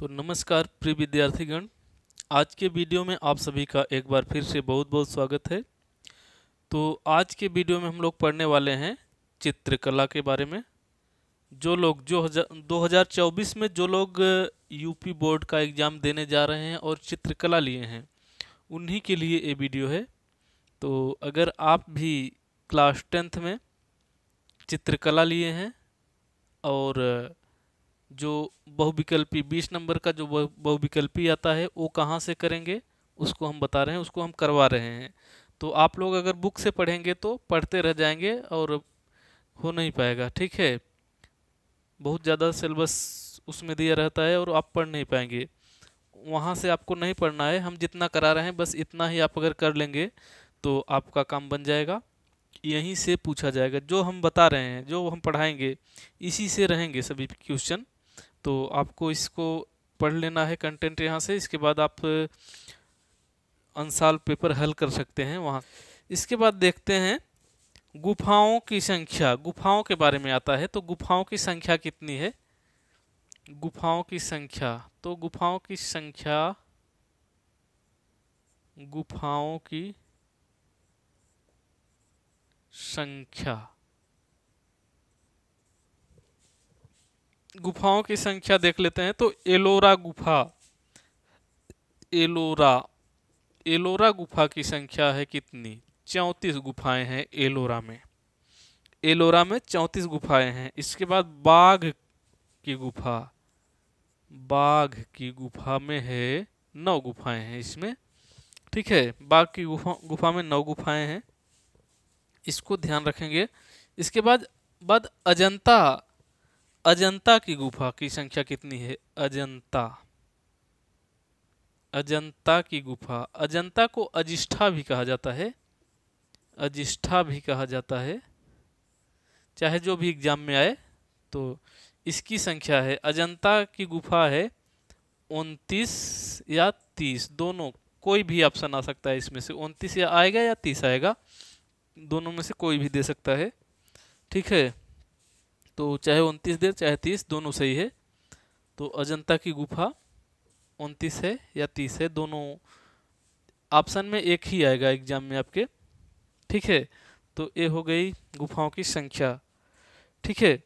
तो नमस्कार प्रिय विद्यार्थीगण आज के वीडियो में आप सभी का एक बार फिर से बहुत बहुत स्वागत है तो आज के वीडियो में हम लोग पढ़ने वाले हैं चित्रकला के बारे में जो लोग जो हजार दो में जो लोग यूपी बोर्ड का एग्ज़ाम देने जा रहे हैं और चित्रकला लिए हैं उन्हीं के लिए ये वीडियो है तो अगर आप भी क्लास टेंथ में चित्रकला लिए हैं और जो बहुविकल्पी बीस नंबर का जो बहुविकल्पी आता है वो कहाँ से करेंगे उसको हम बता रहे हैं उसको हम करवा रहे हैं तो आप लोग अगर बुक से पढ़ेंगे तो पढ़ते रह जाएंगे और हो नहीं पाएगा ठीक है बहुत ज़्यादा सिलेबस उसमें दिया रहता है और आप पढ़ नहीं पाएंगे वहाँ से आपको नहीं पढ़ना है हम जितना करा रहे हैं बस इतना ही आप अगर कर लेंगे तो आपका काम बन जाएगा यहीं से पूछा जाएगा जो हम बता रहे हैं जो हम पढ़ाएंगे इसी से रहेंगे सभी क्वेश्चन तो आपको इसको पढ़ लेना है कंटेंट यहाँ से इसके बाद आप अनसाल पेपर हल कर सकते हैं वहाँ इसके बाद देखते हैं गुफाओं की संख्या गुफाओं के बारे में आता है तो गुफाओं की संख्या कितनी है गुफाओं की संख्या तो गुफाओं की संख्या गुफाओं की संख्या गुफाओं की संख्या देख लेते हैं तो एलोरा गुफा एलोरा एलोरा गुफा की संख्या है कितनी चौंतीस गुफाएं हैं एलोरा में एलोरा में चौंतीस गुफाएं हैं इसके बाद बाघ की गुफा बाघ की गुफा में है नौ गुफाएं हैं इसमें ठीक है बाघ की गुफा गुफा में नौ गुफाएं हैं इसको ध्यान रखेंगे इसके बाद बाद अजंता अजंता की गुफा की संख्या कितनी है अजंता अजंता की गुफा अजंता को अजिष्ठा भी कहा जाता है अजिष्ठा भी कहा जाता है चाहे जो भी एग्जाम में आए तो इसकी संख्या है अजंता की गुफा है उनतीस या तीस दोनों कोई भी ऑप्शन आ सकता है इसमें से उनतीस या आएगा या तीस आएगा दोनों में से कोई भी दे सकता है ठीक है तो चाहे उनतीस देर चाहे तीस दोनों सही है तो अजंता की गुफा उनतीस है या तीस है दोनों ऑप्शन में एक ही आएगा एग्जाम में आपके ठीक है तो ये हो गई गुफाओं की संख्या ठीक है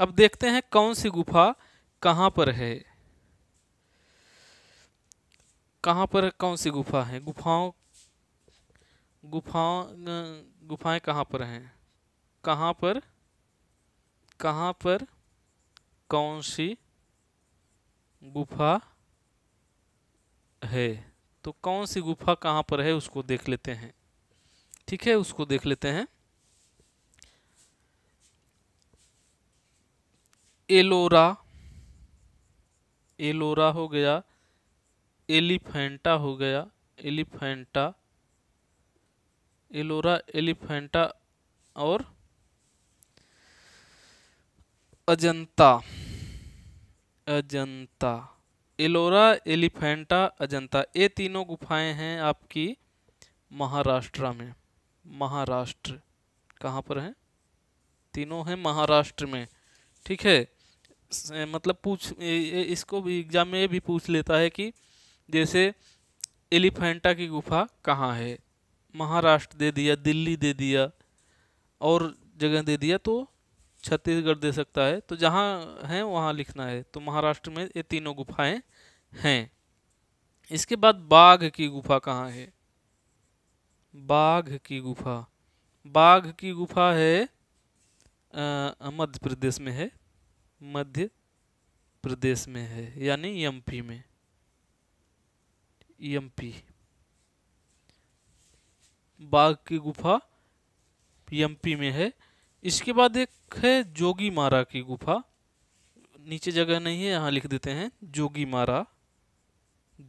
अब देखते हैं कौन सी गुफा कहाँ पर है कहाँ पर कौन सी गुफा है गुफाओं गुफाओं गुफाएं कहाँ पर हैं कहाँ पर कहाँ पर कौन सी गुफा है तो कौन सी गुफा कहाँ पर है उसको देख लेते हैं ठीक है उसको देख लेते हैं एलोरा एलोरा हो गया एलिफेंटा हो गया एलिफेंटा एलोरा एलिफेंटा और अजंता अजंता एलोरा एलिफेंटा अजंता ये तीनों गुफाएं हैं आपकी महाराष्ट्र में महाराष्ट्र कहाँ पर हैं तीनों हैं महाराष्ट्र में ठीक है मतलब पूछ इसको भी एग्ज़ाम में ये भी पूछ लेता है कि जैसे एलिफेंटा की गुफा कहाँ है महाराष्ट्र दे दिया दिल्ली दे दिया और जगह दे दिया तो छत्तीसगढ़ दे सकता है तो जहाँ हैं वहाँ लिखना है तो महाराष्ट्र में ये तीनों गुफाएं हैं इसके बाद बाघ की गुफा कहाँ है बाघ की गुफा बाघ की गुफा है मध्य प्रदेश में है मध्य प्रदेश में है यानी एमपी में एमपी बाघ की गुफा एमपी में है इसके बाद एक है जोगी मारा की गुफा नीचे जगह नहीं है यहाँ लिख देते हैं जोगी मारा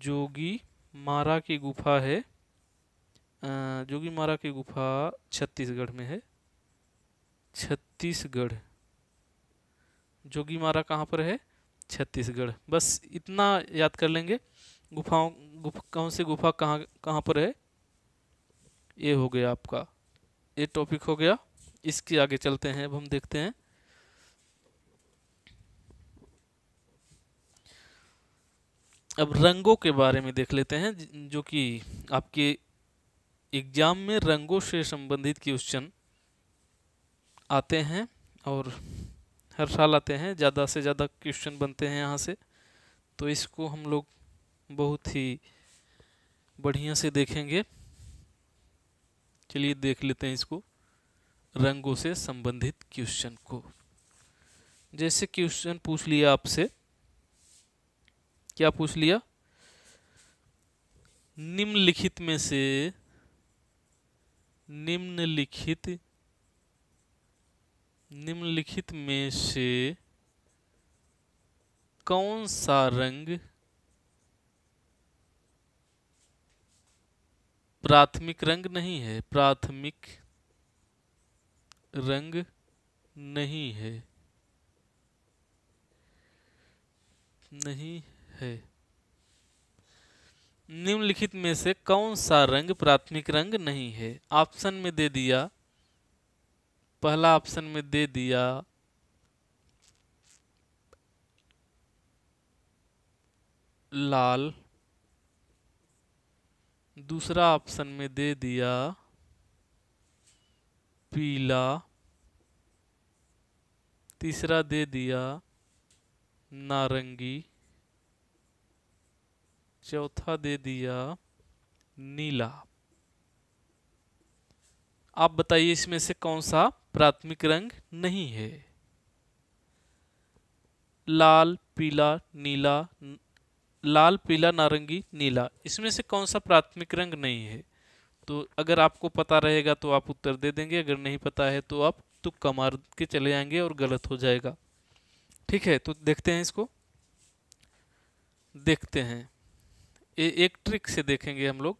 जोगी मारा की गुफा है जोगी मारा की गुफा छत्तीसगढ़ में है छत्तीसगढ़ जोगी मारा कहाँ पर है छत्तीसगढ़ बस इतना याद कर लेंगे गुफाओं गुफ कौन सी गुफा कहाँ कहाँ पर है ये हो गया आपका ये टॉपिक हो गया इसके आगे चलते हैं अब हम देखते हैं अब रंगों के बारे में देख लेते हैं जो कि आपके एग्जाम में रंगों से संबंधित क्वेश्चन आते हैं और हर साल आते हैं ज़्यादा से ज़्यादा क्वेश्चन बनते हैं यहाँ से तो इसको हम लोग बहुत ही बढ़िया से देखेंगे चलिए देख लेते हैं इसको रंगों से संबंधित क्वेश्चन को जैसे क्वेश्चन पूछ लिया आपसे क्या पूछ लिया निम्नलिखित में से निम्नलिखित निम्नलिखित में से कौन सा रंग प्राथमिक रंग नहीं है प्राथमिक रंग नहीं है नहीं है निम्नलिखित में से कौन सा रंग प्राथमिक रंग नहीं है ऑप्शन में दे दिया पहला ऑप्शन में दे दिया लाल दूसरा ऑप्शन में दे दिया पीला तीसरा दे दिया नारंगी चौथा दे दिया नीला आप बताइए इसमें से कौन सा प्राथमिक रंग नहीं है लाल पीला नीला लाल पीला नारंगी नीला इसमें से कौन सा प्राथमिक रंग नहीं है तो अगर आपको पता रहेगा तो आप उत्तर दे देंगे अगर नहीं पता है तो आप तुक्का मार के चले जाएंगे और गलत हो जाएगा ठीक है तो देखते हैं इसको देखते हैं ए, एक ट्रिक से देखेंगे हम लोग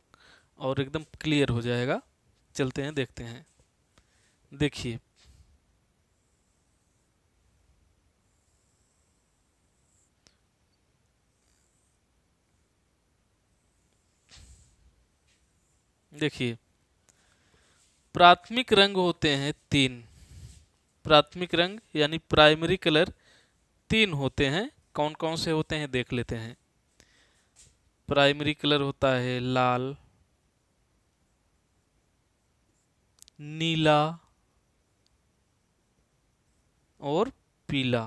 और एकदम क्लियर हो जाएगा चलते हैं देखते हैं देखिए देखिए प्राथमिक रंग होते हैं तीन प्राथमिक रंग यानी प्राइमरी कलर तीन होते हैं कौन कौन से होते हैं देख लेते हैं प्राइमरी कलर होता है लाल नीला और पीला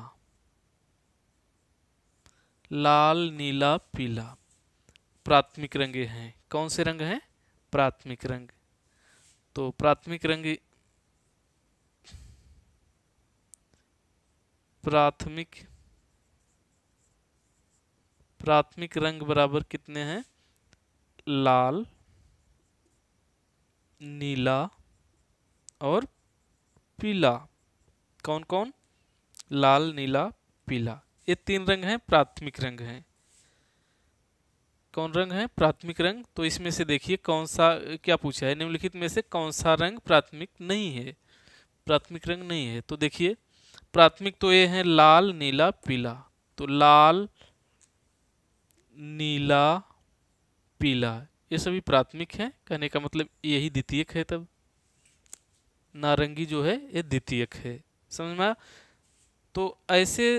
लाल नीला पीला प्राथमिक रंगे हैं कौन से रंग हैं प्राथमिक रंग तो प्राथमिक रंग प्राथमिक प्राथमिक रंग बराबर कितने हैं लाल नीला और पीला कौन कौन लाल नीला पीला ये तीन रंग हैं प्राथमिक रंग हैं कौन रंग है प्राथमिक रंग तो इसमें से देखिए कौन सा क्या पूछा है निम्नलिखित में से कौन सा रंग प्राथमिक नहीं है प्राथमिक रंग नहीं है तो देखिए प्राथमिक तो ये है लाल नीला पीला तो लाल नीला पीला ये सभी प्राथमिक हैं कहने का मतलब यही द्वितीयक है तब नारंगी जो है ये द्वितीयक है समझ में तो ऐसे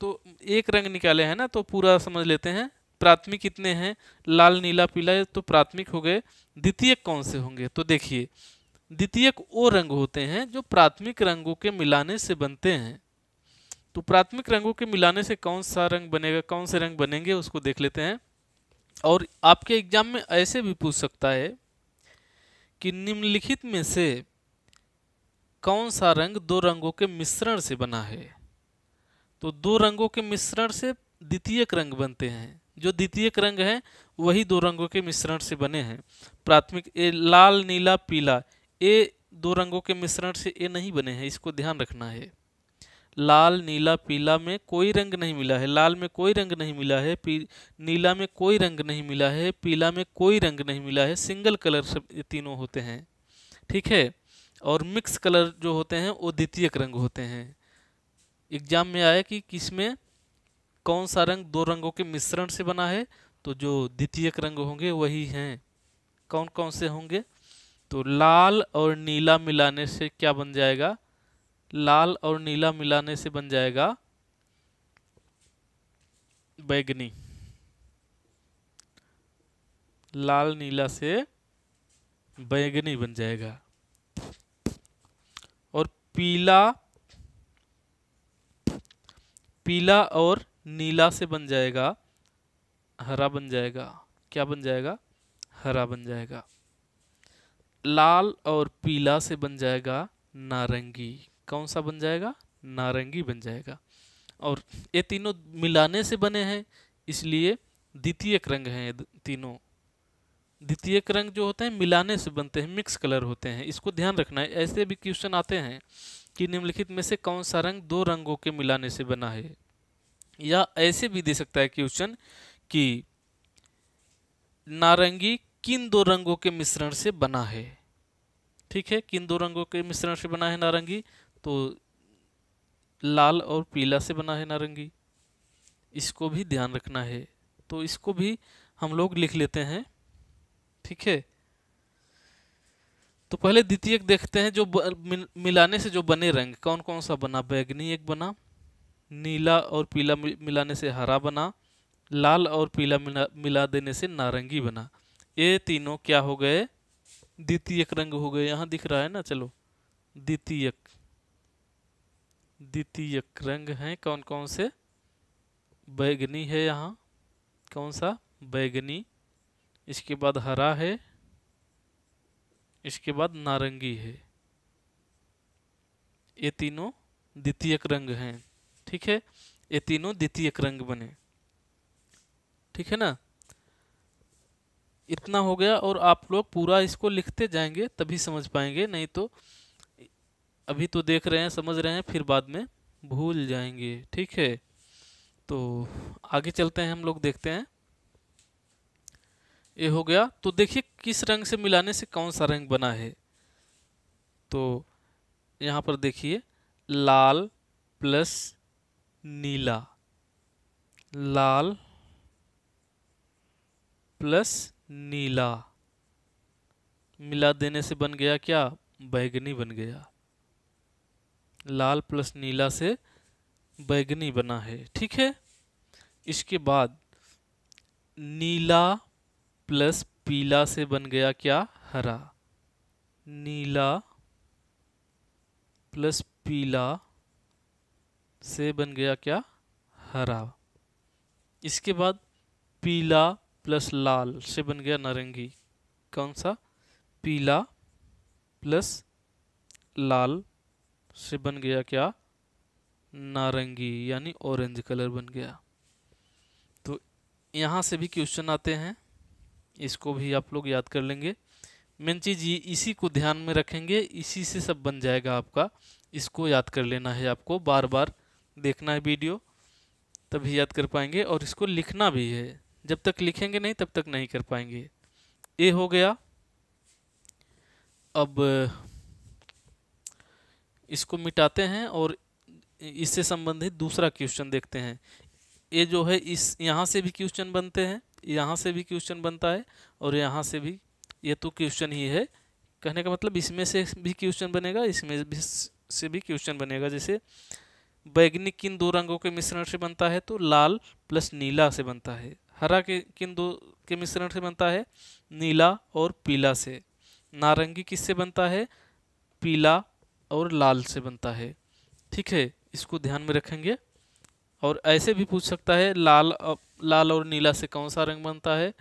तो एक रंग निकाले हैं ना तो पूरा समझ लेते हैं प्राथमिक कितने हैं लाल नीला पीला तो प्राथमिक हो गए द्वितीयक कौन से होंगे तो देखिए द्वितीयक वो रंग होते हैं जो प्राथमिक रंगों के मिलाने से बनते हैं तो प्राथमिक रंगों के मिलाने से कौन सा रंग बनेगा कौन से रंग बनेंगे उसको देख लेते हैं और आपके एग्जाम में ऐसे भी पूछ सकता है कि निम्नलिखित में से कौन सा रंग दो रंगों के मिश्रण से बना है तो दो रंगों के मिश्रण से द्वितीयक रंग बनते हैं जो द्वितीयक रंग है वही दो रंगों के मिश्रण से बने हैं प्राथमिक ए लाल नीला पीला ए दो रंगों के मिश्रण से ये नहीं बने हैं इसको ध्यान रखना है लाल नीला पीला में कोई रंग नहीं मिला है लाल में कोई रंग नहीं मिला है पी नीला में कोई रंग नहीं मिला है पीला में कोई रंग नहीं मिला है सिंगल कलर सब तीनों होते हैं ठीक है और मिक्स कलर जो होते हैं वो द्वितीयक रंग होते हैं एग्जाम में आया कि किस में कौन सा रंग दो रंगों के मिश्रण से बना है तो जो द्वितीयक रंग होंगे वही हैं कौन कौन से होंगे तो लाल और नीला मिलाने से क्या बन जाएगा लाल और नीला मिलाने से बन जाएगा बैगनी लाल नीला से बैगनी बन जाएगा और पीला पीला और नीला से बन जाएगा हरा बन जाएगा क्या बन जाएगा हरा बन जाएगा लाल और पीला से बन जाएगा नारंगी कौन सा बन जाएगा नारंगी बन जाएगा और ये तीनों मिलाने से बने हैं इसलिए द्वितीयक रंग हैं ये तीनों द्वितीयक रंग जो होते हैं मिलाने से बनते हैं मिक्स कलर होते हैं इसको ध्यान रखना है ऐसे भी क्वेश्चन आते हैं कि निम्नलिखित में से कौन सा रंग दो रंगों के मिलाने से बना है या ऐसे भी दे सकता है क्वेश्चन कि नारंगी किन दो रंगों के मिश्रण से बना है ठीक है किन दो रंगों के मिश्रण से बना है नारंगी तो लाल और पीला से बना है नारंगी इसको भी ध्यान रखना है तो इसको भी हम लोग लिख लेते हैं ठीक है तो पहले द्वितीयक देखते हैं जो मिलाने से जो बने रंग कौन कौन सा बना बैगनी एक बना नीला और पीला मिलाने से हरा बना लाल और पीला मिला मिला देने से नारंगी बना ये तीनों क्या हो गए द्वितीयक रंग हो गए यहाँ दिख रहा है ना चलो द्वितीयक द्वितीयक रंग हैं कौन कौन से बैगनी है यहाँ कौन सा बैगनी इसके बाद हरा है इसके बाद नारंगी है ये तीनों द्वितीयक रंग हैं ठीक है ये तीनों द्वितीयक रंग बने ठीक है ना इतना हो गया और आप लोग पूरा इसको लिखते जाएंगे तभी समझ पाएंगे नहीं तो अभी तो देख रहे हैं समझ रहे हैं फिर बाद में भूल जाएंगे ठीक है तो आगे चलते हैं हम लोग देखते हैं ये हो गया तो देखिए किस रंग से मिलाने से कौन सा रंग बना है तो यहाँ पर देखिए लाल प्लस नीला लाल प्लस नीला मिला देने से बन गया क्या बैगनी बन गया लाल प्लस नीला से बैगनी बना है ठीक है इसके बाद नीला प्लस पीला से बन गया क्या हरा नीला प्लस पीला से बन गया क्या हरा इसके बाद पीला प्लस लाल से बन गया नारंगी कौन सा पीला प्लस लाल से बन गया क्या नारंगी यानी ऑरेंज कलर बन गया तो यहाँ से भी क्वेश्चन आते हैं इसको भी आप लोग याद कर लेंगे मेन चीज़ ये इसी को ध्यान में रखेंगे इसी से सब बन जाएगा आपका इसको याद कर लेना है आपको बार बार देखना है वीडियो तभी याद कर पाएंगे और इसको लिखना भी है जब तक लिखेंगे नहीं तब तक नहीं कर पाएंगे ए हो गया अब इसको मिटाते हैं और इससे संबंधित दूसरा क्वेश्चन देखते हैं ये जो है इस यहाँ से भी क्वेश्चन बनते हैं यहाँ से भी क्वेश्चन बनता है और यहाँ से भी ये तो क्वेश्चन ही है कहने का मतलब इसमें से भी क्वेश्चन बनेगा इसमें भी से भी क्वेश्चन बनेगा जैसे बैगनी किन दो रंगों के मिश्रण से बनता है तो लाल प्लस नीला से बनता है हरा के किन दो के मिश्रण से बनता है नीला और पीला से नारंगी किससे बनता है पीला और लाल से बनता है ठीक है इसको ध्यान में रखेंगे और ऐसे भी पूछ सकता है लाल लाल और नीला से कौन सा रंग बनता है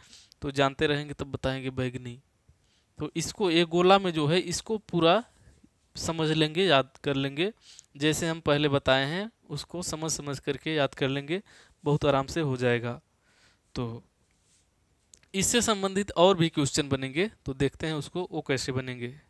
तो जानते रहेंगे तब बताएंगे बैगनी तो इसको एक गोला में जो है इसको पूरा समझ लेंगे याद कर लेंगे जैसे हम पहले बताए हैं उसको समझ समझ करके याद कर लेंगे बहुत आराम से हो जाएगा तो इससे संबंधित और भी क्वेश्चन बनेंगे तो देखते हैं उसको वो कैसे बनेंगे